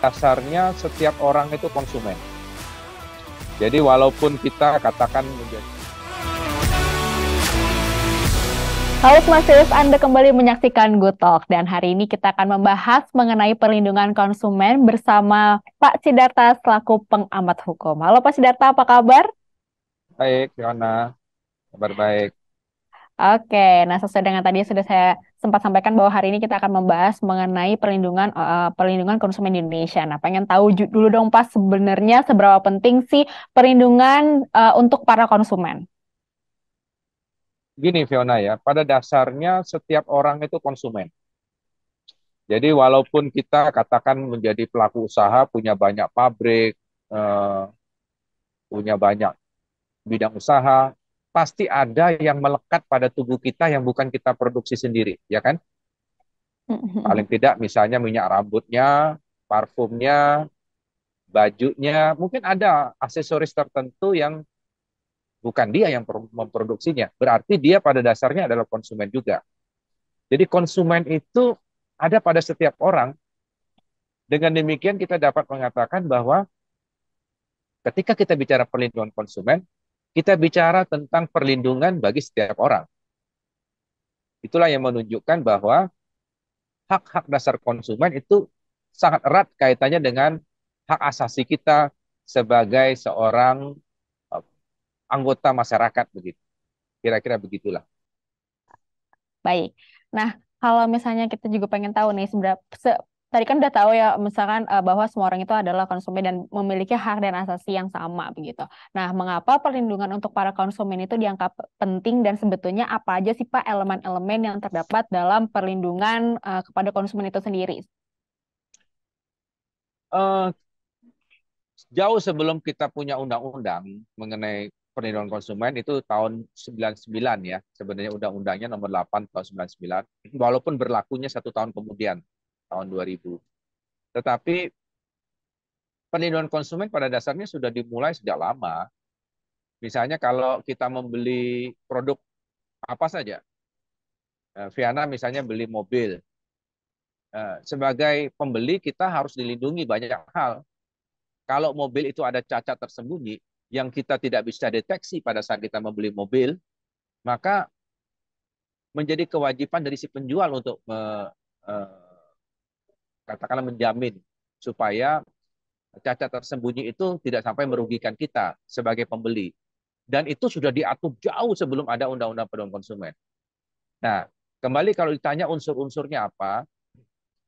dasarnya setiap orang itu konsumen. Jadi walaupun kita katakan menjadi Halo Smart Anda kembali menyaksikan Good Talk dan hari ini kita akan membahas mengenai perlindungan konsumen bersama Pak Sidarta selaku pengamat hukum. Halo Pak Sidarta, apa kabar? Baik, Yona. Kabar baik. Oke, nah sesuai dengan tadi sudah saya sempat sampaikan bahwa hari ini kita akan membahas mengenai perlindungan uh, perlindungan konsumen di Indonesia. Nah, pengen tahu dulu dong Pak sebenarnya seberapa penting sih perlindungan uh, untuk para konsumen? Gini Fiona ya, pada dasarnya setiap orang itu konsumen. Jadi walaupun kita katakan menjadi pelaku usaha, punya banyak pabrik, uh, punya banyak bidang usaha, pasti ada yang melekat pada tubuh kita yang bukan kita produksi sendiri, ya kan? Mm-hmm. Paling tidak misalnya minyak rambutnya, parfumnya, bajunya, mungkin ada aksesoris tertentu yang bukan dia yang memproduksinya. Berarti dia pada dasarnya adalah konsumen juga. Jadi konsumen itu ada pada setiap orang. Dengan demikian kita dapat mengatakan bahwa ketika kita bicara perlindungan konsumen, kita bicara tentang perlindungan bagi setiap orang. Itulah yang menunjukkan bahwa hak-hak dasar konsumen itu sangat erat kaitannya dengan hak asasi kita sebagai seorang eh, anggota masyarakat begitu. Kira-kira begitulah. Baik. Nah, kalau misalnya kita juga pengen tahu nih seberapa tadi kan udah tahu ya misalkan uh, bahwa semua orang itu adalah konsumen dan memiliki hak dan asasi yang sama begitu. Nah, mengapa perlindungan untuk para konsumen itu dianggap penting dan sebetulnya apa aja sih Pak elemen-elemen yang terdapat dalam perlindungan uh, kepada konsumen itu sendiri? Uh, jauh sebelum kita punya undang-undang mengenai perlindungan konsumen itu tahun 99 ya. Sebenarnya undang-undangnya nomor 8 tahun 99 walaupun berlakunya satu tahun kemudian tahun 2000. Tetapi perlindungan konsumen pada dasarnya sudah dimulai sejak lama. Misalnya kalau kita membeli produk apa saja, eh, Viana misalnya beli mobil, eh, sebagai pembeli kita harus dilindungi banyak hal. Kalau mobil itu ada cacat tersembunyi yang kita tidak bisa deteksi pada saat kita membeli mobil, maka menjadi kewajiban dari si penjual untuk eh, katakanlah menjamin supaya cacat tersembunyi itu tidak sampai merugikan kita sebagai pembeli. Dan itu sudah diatur jauh sebelum ada undang-undang perlindungan konsumen. Nah, kembali kalau ditanya unsur-unsurnya apa,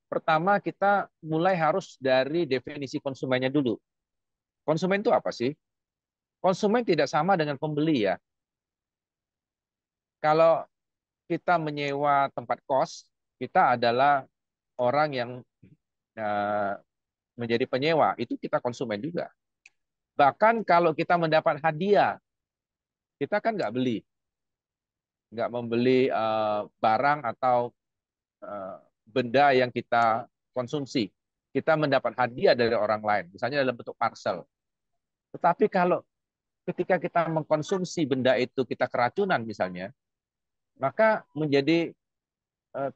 pertama kita mulai harus dari definisi konsumennya dulu. Konsumen itu apa sih? Konsumen tidak sama dengan pembeli ya. Kalau kita menyewa tempat kos, kita adalah orang yang Eh, menjadi penyewa itu kita konsumen juga. Bahkan kalau kita mendapat hadiah, kita kan nggak beli, nggak membeli eh, barang atau eh, benda yang kita konsumsi. Kita mendapat hadiah dari orang lain, misalnya dalam bentuk parcel. Tetapi kalau ketika kita mengkonsumsi benda itu kita keracunan misalnya, maka menjadi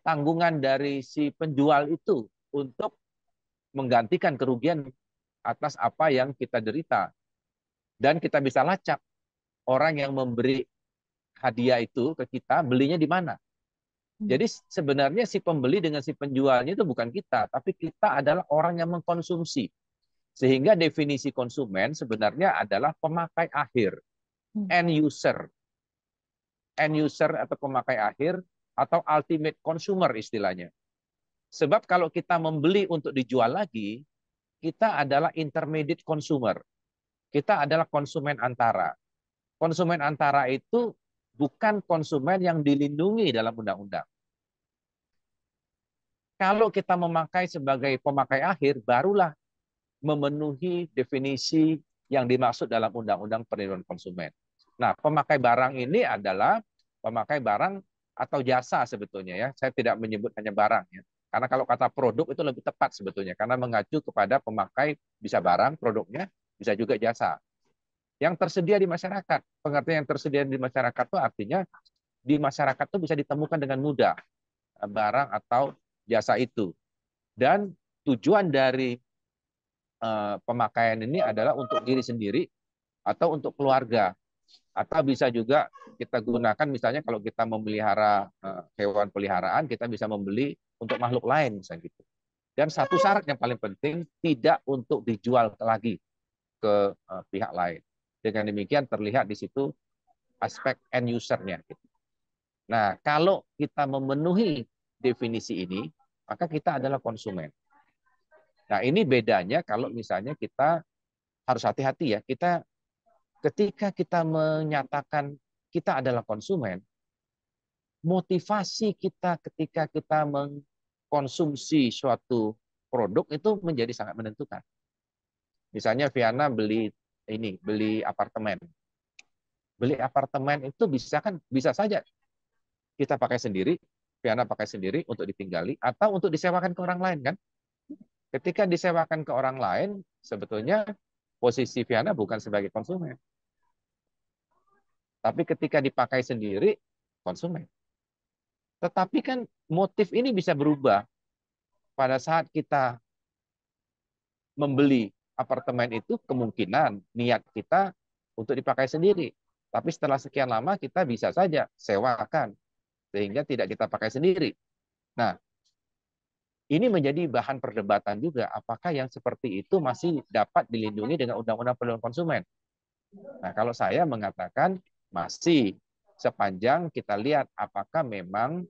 tanggungan dari si penjual itu untuk menggantikan kerugian atas apa yang kita derita. Dan kita bisa lacak orang yang memberi hadiah itu ke kita, belinya di mana. Hmm. Jadi sebenarnya si pembeli dengan si penjualnya itu bukan kita, tapi kita adalah orang yang mengkonsumsi. Sehingga definisi konsumen sebenarnya adalah pemakai akhir, hmm. end user. End user atau pemakai akhir atau ultimate consumer istilahnya. Sebab kalau kita membeli untuk dijual lagi, kita adalah intermediate consumer. Kita adalah konsumen antara. Konsumen antara itu bukan konsumen yang dilindungi dalam undang-undang. Kalau kita memakai sebagai pemakai akhir, barulah memenuhi definisi yang dimaksud dalam Undang-Undang Perlindungan Konsumen. Nah, pemakai barang ini adalah pemakai barang atau jasa sebetulnya ya. Saya tidak menyebut hanya barang ya karena kalau kata produk itu lebih tepat sebetulnya, karena mengacu kepada pemakai bisa barang produknya, bisa juga jasa. Yang tersedia di masyarakat, pengertian yang tersedia di masyarakat itu artinya di masyarakat itu bisa ditemukan dengan mudah eh, barang atau jasa itu. Dan tujuan dari eh, pemakaian ini adalah untuk diri sendiri atau untuk keluarga atau bisa juga kita gunakan misalnya kalau kita memelihara eh, hewan peliharaan, kita bisa membeli untuk makhluk lain misalnya gitu. Dan satu syarat yang paling penting tidak untuk dijual lagi ke eh, pihak lain. Dengan demikian terlihat di situ aspek end usernya. Gitu. Nah, kalau kita memenuhi definisi ini, maka kita adalah konsumen. Nah, ini bedanya kalau misalnya kita harus hati-hati ya. Kita ketika kita menyatakan kita adalah konsumen, motivasi kita ketika kita mengkonsumsi suatu produk itu menjadi sangat menentukan. Misalnya Viana beli ini, beli apartemen. Beli apartemen itu bisa kan bisa saja kita pakai sendiri, Viana pakai sendiri untuk ditinggali atau untuk disewakan ke orang lain kan? Ketika disewakan ke orang lain, sebetulnya posisi Viana bukan sebagai konsumen. Tapi ketika dipakai sendiri, konsumen. Tetapi kan motif ini bisa berubah pada saat kita membeli apartemen itu kemungkinan niat kita untuk dipakai sendiri. Tapi setelah sekian lama kita bisa saja sewakan sehingga tidak kita pakai sendiri. Nah, ini menjadi bahan perdebatan juga apakah yang seperti itu masih dapat dilindungi dengan undang-undang perlindungan konsumen. Nah, kalau saya mengatakan masih sepanjang kita lihat apakah memang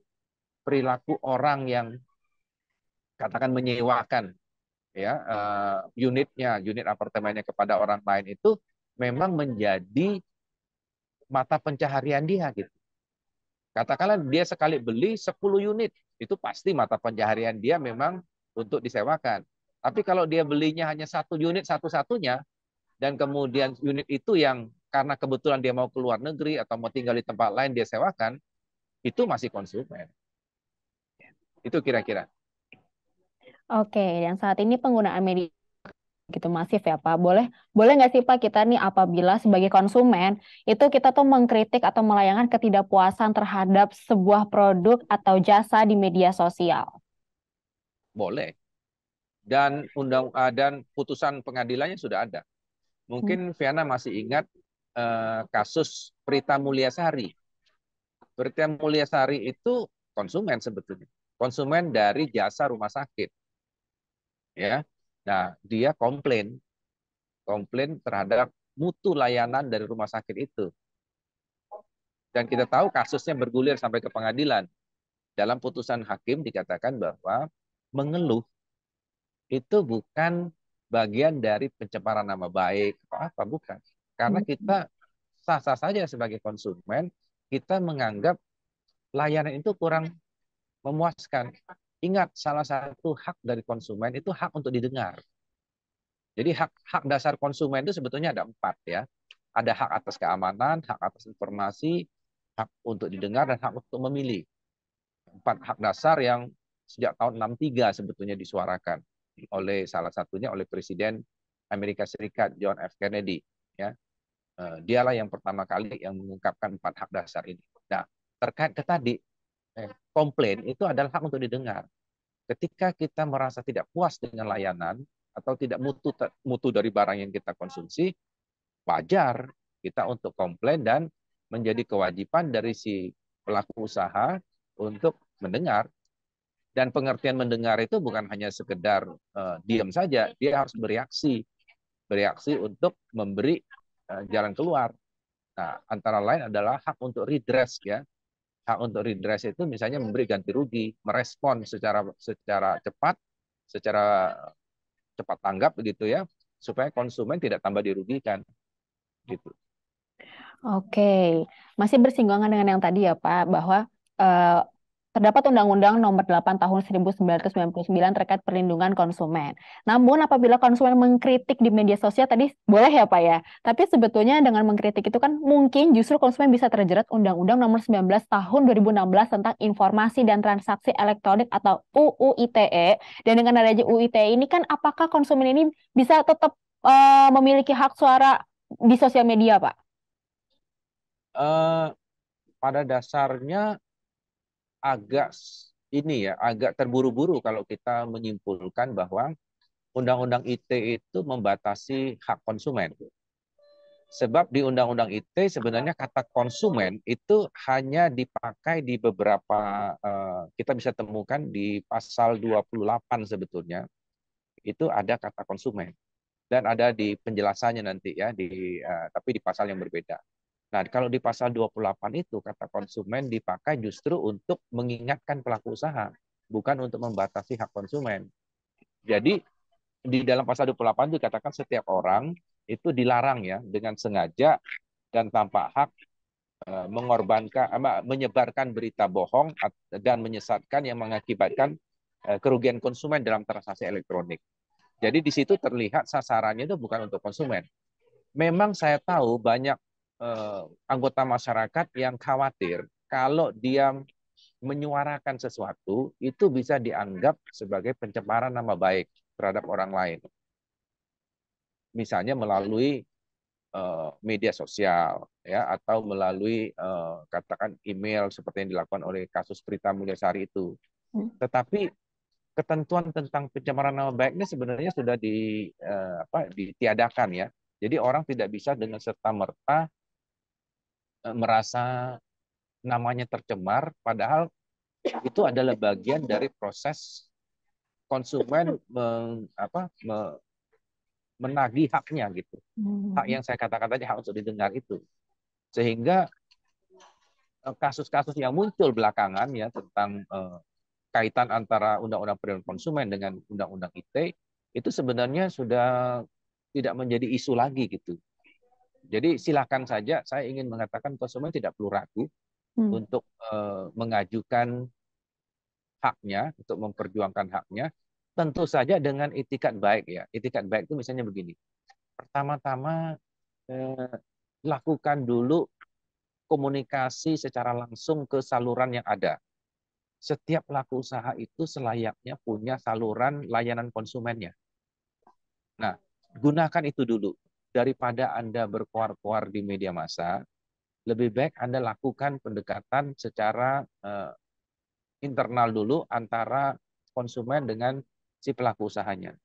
perilaku orang yang katakan menyewakan ya eh, unitnya, unit apartemennya kepada orang lain itu memang menjadi mata pencaharian dia gitu. Katakanlah dia sekali beli 10 unit itu pasti mata pencaharian dia memang untuk disewakan. Tapi kalau dia belinya hanya satu unit satu-satunya, dan kemudian unit itu yang karena kebetulan dia mau keluar negeri atau mau tinggal di tempat lain dia sewakan, itu masih konsumen. Itu kira-kira. Oke, Yang saat ini penggunaan media gitu masif ya Pak. Boleh boleh nggak sih Pak kita nih apabila sebagai konsumen itu kita tuh mengkritik atau melayangkan ketidakpuasan terhadap sebuah produk atau jasa di media sosial? Boleh. Dan undang eh, dan putusan pengadilannya sudah ada. Mungkin hmm. Viana masih ingat eh, kasus Prita Mulyasari. Prita Mulyasari itu konsumen sebetulnya. Konsumen dari jasa rumah sakit. Ya, Nah, dia komplain, komplain terhadap mutu layanan dari rumah sakit itu. Dan kita tahu kasusnya bergulir sampai ke pengadilan. Dalam putusan hakim dikatakan bahwa mengeluh itu bukan bagian dari pencemaran nama baik atau apa bukan. Karena hmm. kita sah-sah saja sebagai konsumen, kita menganggap layanan itu kurang memuaskan. Ingat, salah satu hak dari konsumen itu hak untuk didengar. Jadi hak hak dasar konsumen itu sebetulnya ada empat ya. Ada hak atas keamanan, hak atas informasi, hak untuk didengar, dan hak untuk memilih. Empat hak dasar yang sejak tahun 63 sebetulnya disuarakan oleh salah satunya oleh Presiden Amerika Serikat John F. Kennedy. Ya, eh, dialah yang pertama kali yang mengungkapkan empat hak dasar ini. Nah, terkait ke tadi Eh, komplain itu adalah hak untuk didengar. Ketika kita merasa tidak puas dengan layanan atau tidak mutu mutu dari barang yang kita konsumsi, wajar kita untuk komplain dan menjadi kewajiban dari si pelaku usaha untuk mendengar. Dan pengertian mendengar itu bukan hanya sekedar uh, diam saja, dia harus bereaksi, bereaksi untuk memberi uh, jalan keluar. Nah, antara lain adalah hak untuk redress ya, hak untuk redress itu misalnya memberi ganti rugi, merespon secara secara cepat, secara cepat tanggap begitu ya, supaya konsumen tidak tambah dirugikan. Gitu. Oke, masih bersinggungan dengan yang tadi ya Pak, bahwa uh, Terdapat Undang-Undang Nomor 8 Tahun 1999 terkait perlindungan konsumen. Namun apabila konsumen mengkritik di media sosial tadi boleh ya Pak ya. Tapi sebetulnya dengan mengkritik itu kan mungkin justru konsumen bisa terjerat Undang-Undang Nomor 19 Tahun 2016 tentang Informasi dan Transaksi Elektronik atau UU ITE. Dan dengan adanya UU ITE ini kan apakah konsumen ini bisa tetap uh, memiliki hak suara di sosial media Pak? Uh, pada dasarnya agak ini ya, agak terburu-buru kalau kita menyimpulkan bahwa Undang-Undang IT itu membatasi hak konsumen. Sebab di Undang-Undang IT sebenarnya kata konsumen itu hanya dipakai di beberapa eh, kita bisa temukan di pasal 28 sebetulnya. Itu ada kata konsumen dan ada di penjelasannya nanti ya di eh, tapi di pasal yang berbeda. Nah, kalau di pasal 28 itu kata konsumen dipakai justru untuk mengingatkan pelaku usaha, bukan untuk membatasi hak konsumen. Jadi di dalam pasal 28 itu dikatakan setiap orang itu dilarang ya dengan sengaja dan tanpa hak eh, mengorbankan eh, menyebarkan berita bohong dan menyesatkan yang mengakibatkan eh, kerugian konsumen dalam transaksi elektronik. Jadi di situ terlihat sasarannya itu bukan untuk konsumen. Memang saya tahu banyak uh, anggota masyarakat yang khawatir kalau dia menyuarakan sesuatu itu bisa dianggap sebagai pencemaran nama baik terhadap orang lain. Misalnya melalui uh, media sosial ya atau melalui uh, katakan email seperti yang dilakukan oleh kasus Prita Mulyasari itu. Hmm. Tetapi ketentuan tentang pencemaran nama baiknya sebenarnya sudah di uh, apa ditiadakan ya. Jadi orang tidak bisa dengan serta merta Eh, merasa namanya tercemar, padahal itu adalah bagian dari proses konsumen meng, apa, menagih haknya gitu. Hak hmm. yang saya katakan tadi hak untuk didengar itu. Sehingga eh, kasus-kasus yang muncul belakangan ya tentang eh, kaitan antara undang-undang perlindungan konsumen dengan undang-undang ITE itu sebenarnya sudah tidak menjadi isu lagi gitu. Jadi silakan saja, saya ingin mengatakan konsumen tidak perlu ragu hmm. untuk uh, mengajukan haknya, untuk memperjuangkan haknya, tentu saja dengan itikat baik ya. Itikat baik itu misalnya begini, pertama-tama eh, lakukan dulu komunikasi secara langsung ke saluran yang ada. Setiap pelaku usaha itu selayaknya punya saluran layanan konsumennya. Nah, gunakan itu dulu daripada Anda berkoar-koar di media massa, lebih baik Anda lakukan pendekatan secara uh, internal dulu antara konsumen dengan si pelaku usahanya.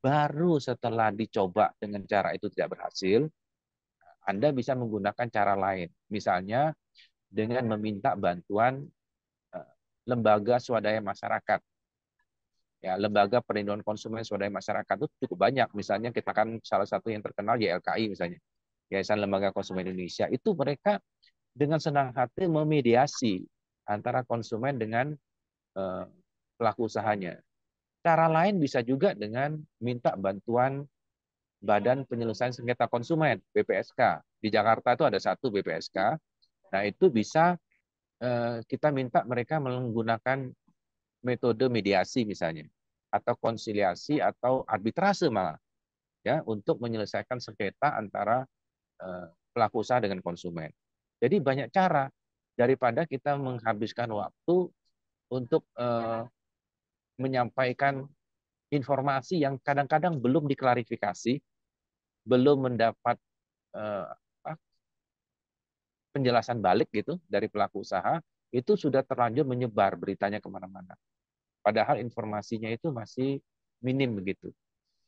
Baru setelah dicoba dengan cara itu tidak berhasil, Anda bisa menggunakan cara lain. Misalnya dengan meminta bantuan eh, lembaga swadaya masyarakat ya lembaga perlindungan konsumen swadaya masyarakat itu cukup banyak misalnya kita kan salah satu yang terkenal YLKI misalnya Yayasan Lembaga Konsumen Indonesia itu mereka dengan senang hati memediasi antara konsumen dengan eh, pelaku usahanya cara lain bisa juga dengan minta bantuan Badan Penyelesaian Sengketa Konsumen BPSK di Jakarta itu ada satu BPSK nah itu bisa eh, kita minta mereka menggunakan metode mediasi misalnya atau konsiliasi atau arbitrase malah ya untuk menyelesaikan sengketa antara eh, pelaku usaha dengan konsumen. Jadi banyak cara daripada kita menghabiskan waktu untuk eh, menyampaikan informasi yang kadang-kadang belum diklarifikasi, belum mendapat eh, penjelasan balik gitu dari pelaku usaha itu sudah terlanjur menyebar beritanya kemana-mana. Padahal informasinya itu masih minim begitu.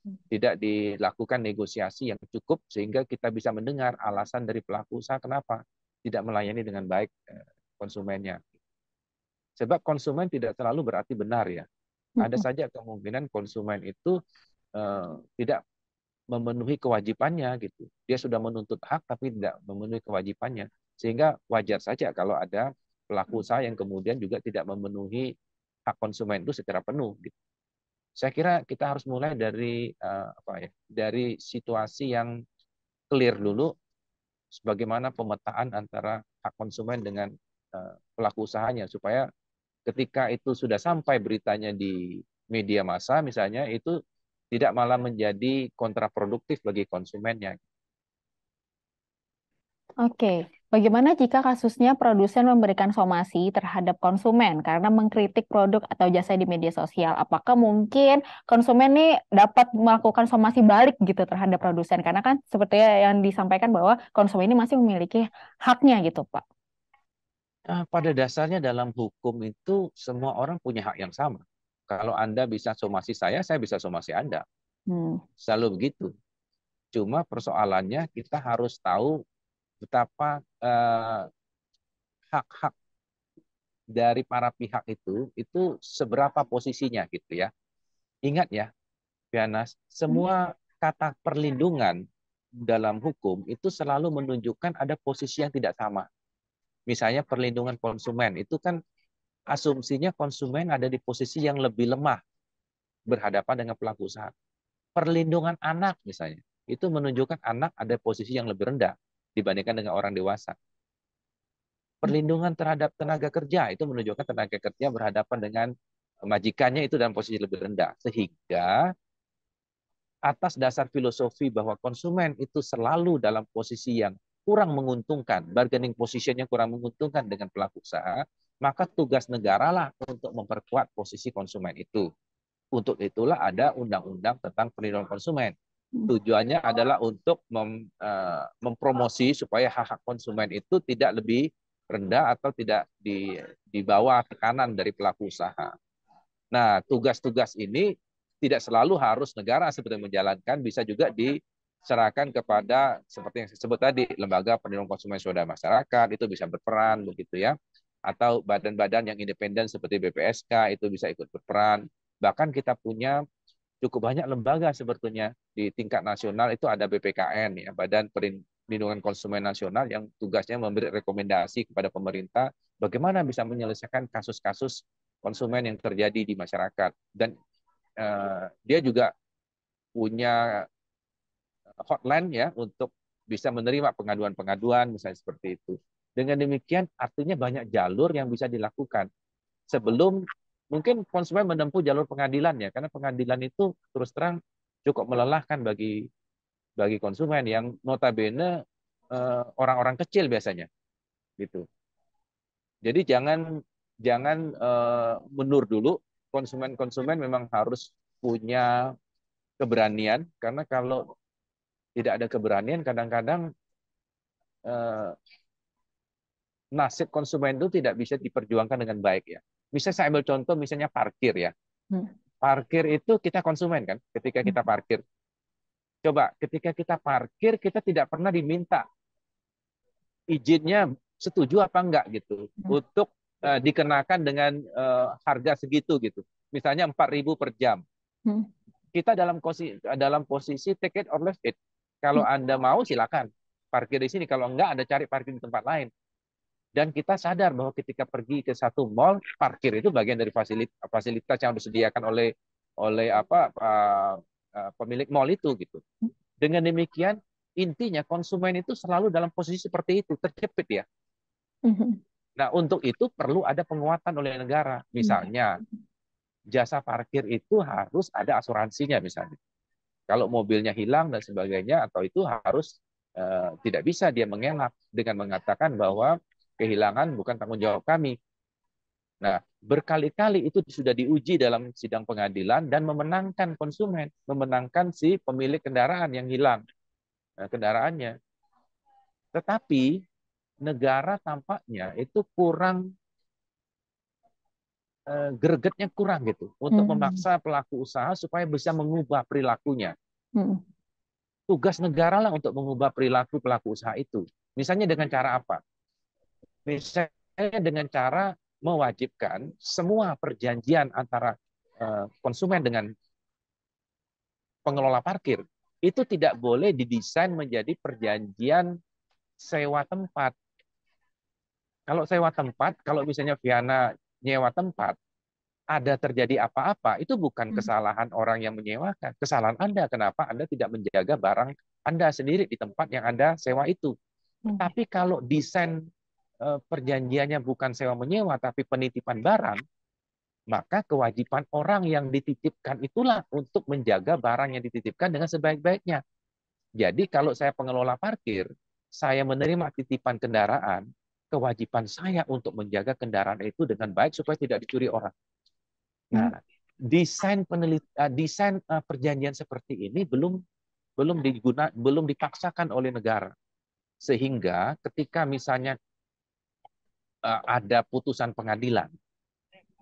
Hmm. Tidak dilakukan negosiasi yang cukup sehingga kita bisa mendengar alasan dari pelaku usaha kenapa tidak melayani dengan baik eh, konsumennya. Sebab konsumen tidak selalu berarti benar ya. Ada hmm. saja kemungkinan konsumen itu uh, tidak memenuhi kewajibannya gitu. Dia sudah menuntut hak tapi tidak memenuhi kewajibannya. Sehingga wajar saja kalau ada pelaku hmm. usaha yang kemudian juga tidak memenuhi hak konsumen itu secara penuh. Gitu. Saya kira kita harus mulai dari eh, apa ya, dari situasi yang clear dulu, sebagaimana pemetaan antara hak konsumen dengan eh, pelaku usahanya supaya ketika itu sudah sampai beritanya di media massa misalnya itu tidak malah menjadi kontraproduktif bagi konsumennya. Oke, Bagaimana jika kasusnya produsen memberikan somasi terhadap konsumen karena mengkritik produk atau jasa di media sosial? Apakah mungkin konsumen ini dapat melakukan somasi balik gitu terhadap produsen? Karena kan seperti yang disampaikan bahwa konsumen ini masih memiliki haknya gitu, Pak. Eh, pada dasarnya dalam hukum itu semua orang punya hak yang sama. Kalau Anda bisa somasi saya, saya bisa somasi Anda. Hmm. Selalu begitu. Cuma persoalannya kita harus tahu betapa eh, hak-hak dari para pihak itu itu seberapa posisinya gitu ya. Ingat ya, Pianas, semua kata perlindungan dalam hukum itu selalu menunjukkan ada posisi yang tidak sama. Misalnya perlindungan konsumen itu kan asumsinya konsumen ada di posisi yang lebih lemah berhadapan dengan pelaku usaha. Perlindungan anak misalnya itu menunjukkan anak ada posisi yang lebih rendah dibandingkan dengan orang dewasa. Perlindungan terhadap tenaga kerja itu menunjukkan tenaga kerja berhadapan dengan majikannya itu dalam posisi lebih rendah. Sehingga atas dasar filosofi bahwa konsumen itu selalu dalam posisi yang kurang menguntungkan, bargaining position yang kurang menguntungkan dengan pelaku usaha, maka tugas negaralah untuk memperkuat posisi konsumen itu. Untuk itulah ada undang-undang tentang perlindungan konsumen tujuannya adalah untuk mem, uh, mempromosi supaya hak hak konsumen itu tidak lebih rendah atau tidak di, di bawah tekanan dari pelaku usaha. Nah, tugas-tugas ini tidak selalu harus negara seperti menjalankan, bisa juga diserahkan kepada seperti yang saya sebut tadi, lembaga perlindungan konsumen swadaya masyarakat itu bisa berperan begitu ya, atau badan-badan yang independen seperti BPSK itu bisa ikut berperan. Bahkan kita punya cukup banyak lembaga sebetulnya di tingkat nasional itu ada BPKN ya Badan Perlindungan Konsumen Nasional yang tugasnya memberi rekomendasi kepada pemerintah bagaimana bisa menyelesaikan kasus-kasus konsumen yang terjadi di masyarakat dan uh, dia juga punya hotline ya untuk bisa menerima pengaduan-pengaduan misalnya seperti itu. Dengan demikian artinya banyak jalur yang bisa dilakukan sebelum Mungkin konsumen menempuh jalur pengadilan ya, karena pengadilan itu terus terang cukup melelahkan bagi bagi konsumen yang notabene eh, orang-orang eh, kecil biasanya, gitu. Jadi jangan jangan eh, menur dulu konsumen-konsumen memang harus punya keberanian karena kalau tidak ada keberanian kadang-kadang eh, nasib konsumen itu tidak bisa diperjuangkan dengan baik ya misalnya saya ambil contoh misalnya parkir ya. Hmm. Parkir itu kita konsumen kan ketika kita hmm. parkir. Coba ketika kita parkir kita tidak pernah diminta izinnya setuju apa enggak gitu hmm. untuk uh, dikenakan dengan uh, harga segitu gitu. Misalnya 4.000 per jam. Kita dalam posisi dalam posisi take it or leave it. Kalau Anda mau silakan parkir di sini, kalau enggak Anda cari parkir di tempat lain dan kita sadar bahwa ketika pergi ke satu mall parkir itu bagian dari fasilitas yang disediakan oleh oleh apa pemilik mall itu gitu. Dengan demikian intinya konsumen itu selalu dalam posisi seperti itu terjepit ya. Mm-hmm. Nah untuk itu perlu ada penguatan oleh negara misalnya jasa parkir itu harus ada asuransinya misalnya. Kalau mobilnya hilang dan sebagainya atau itu harus eh, tidak bisa dia mengelak dengan mengatakan bahwa kehilangan bukan tanggung jawab kami. Nah, berkali-kali itu sudah diuji dalam sidang pengadilan dan memenangkan konsumen, memenangkan si pemilik kendaraan yang hilang eh, kendaraannya. Tetapi negara tampaknya itu kurang eh, gregetnya kurang gitu untuk hmm. memaksa pelaku usaha supaya bisa mengubah perilakunya. Hmm. Tugas negara lah untuk mengubah perilaku pelaku usaha itu. Misalnya dengan cara apa? Misalnya dengan cara mewajibkan semua perjanjian antara eh, konsumen dengan pengelola parkir itu tidak boleh didesain menjadi perjanjian sewa tempat. Kalau sewa tempat, kalau misalnya Viana nyewa tempat, ada terjadi apa-apa, itu bukan hmm. kesalahan orang yang menyewakan. Kesalahan Anda, kenapa Anda tidak menjaga barang Anda sendiri di tempat yang Anda sewa itu. Hmm. Tapi kalau desain Eh, perjanjiannya bukan sewa menyewa tapi penitipan barang, maka kewajiban orang yang dititipkan itulah untuk menjaga barang yang dititipkan dengan sebaik-baiknya. Jadi kalau saya pengelola parkir, saya menerima titipan kendaraan, kewajiban saya untuk menjaga kendaraan itu dengan baik supaya tidak dicuri orang. Nah, hmm. desain penelitian, eh, desain eh, perjanjian seperti ini belum belum diguna belum dipaksakan oleh negara. Sehingga ketika misalnya Eh, ada putusan pengadilan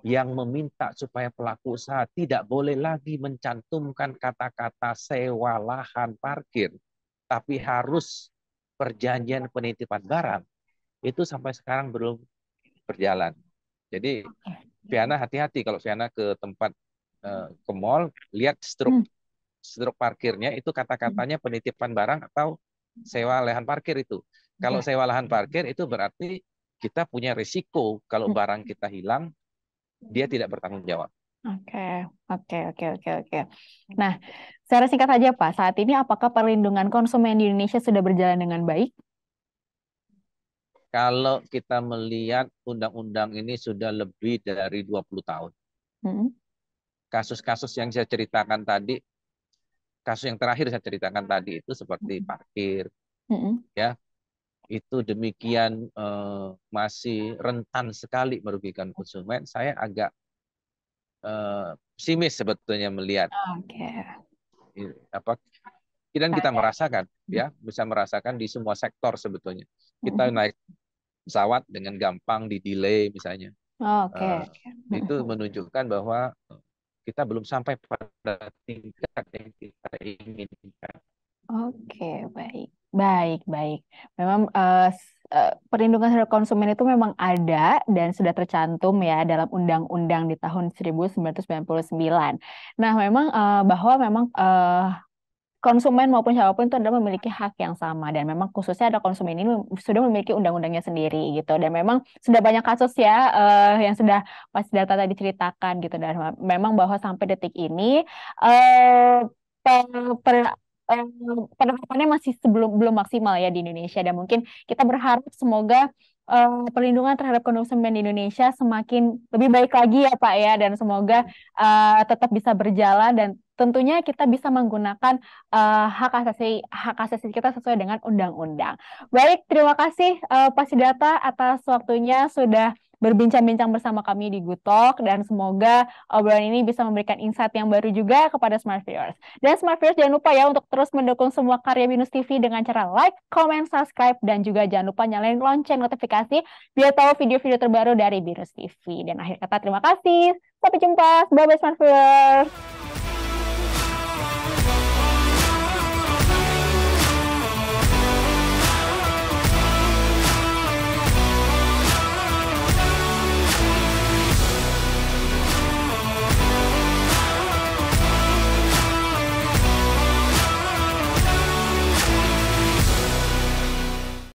yang meminta supaya pelaku usaha tidak boleh lagi mencantumkan kata-kata sewa lahan parkir, tapi harus perjanjian penitipan barang, itu sampai sekarang belum berjalan. Jadi Viana hati-hati kalau Viana ke tempat eh, ke mall, lihat struk hmm. struk parkirnya itu kata-katanya hmm. penitipan barang atau sewa lahan parkir itu. Kalau ya. sewa lahan parkir itu berarti kita punya risiko kalau hmm. barang kita hilang, dia tidak bertanggung jawab. Oke, oke, oke, oke, oke. Nah, secara singkat saja Pak, saat ini apakah perlindungan konsumen di Indonesia sudah berjalan dengan baik? Kalau kita melihat undang-undang ini sudah lebih dari 20 tahun. Hmm. Kasus-kasus yang saya ceritakan tadi, kasus yang terakhir saya ceritakan tadi itu seperti hmm. parkir, ya itu demikian uh, masih rentan sekali merugikan konsumen, saya agak eh, pesimis sebetulnya melihat. Okay. Apa dan kita merasakan ya, bisa merasakan di semua sektor sebetulnya. Kita mm-hmm. naik pesawat dengan gampang di delay misalnya. Oke. Okay. Uh, eh, itu menunjukkan bahwa kita belum sampai pada tingkat yang kita inginkan. Oke, okay, baik. Baik, baik. Memang uh, perlindungan terhadap konsumen itu memang ada dan sudah tercantum ya dalam undang-undang di tahun 1999. Nah, memang uh, bahwa memang uh, konsumen maupun siapapun itu adalah memiliki hak yang sama dan memang khususnya ada konsumen ini sudah memiliki undang-undangnya sendiri gitu dan memang sudah banyak kasus ya uh, yang sudah pas data tadi ceritakan gitu dan memang bahwa sampai detik ini uh, per, per penerapannya masih sebelum belum maksimal ya di Indonesia dan mungkin kita berharap semoga uh, perlindungan terhadap konsumen di Indonesia semakin lebih baik lagi ya Pak ya dan semoga uh, tetap bisa berjalan dan tentunya kita bisa menggunakan uh, hak asasi hak asasi kita sesuai dengan undang-undang. Baik, terima kasih uh, Pak Sidata atas waktunya sudah berbincang-bincang bersama kami di Good Talk dan semoga obrolan ini bisa memberikan insight yang baru juga kepada Smart Viewers. Dan Smart Viewers jangan lupa ya untuk terus mendukung semua karya Binus TV dengan cara like, comment, subscribe dan juga jangan lupa nyalain lonceng notifikasi biar tahu video-video terbaru dari Binus TV. Dan akhir kata terima kasih. Sampai jumpa. Bye bye Smart Viewers.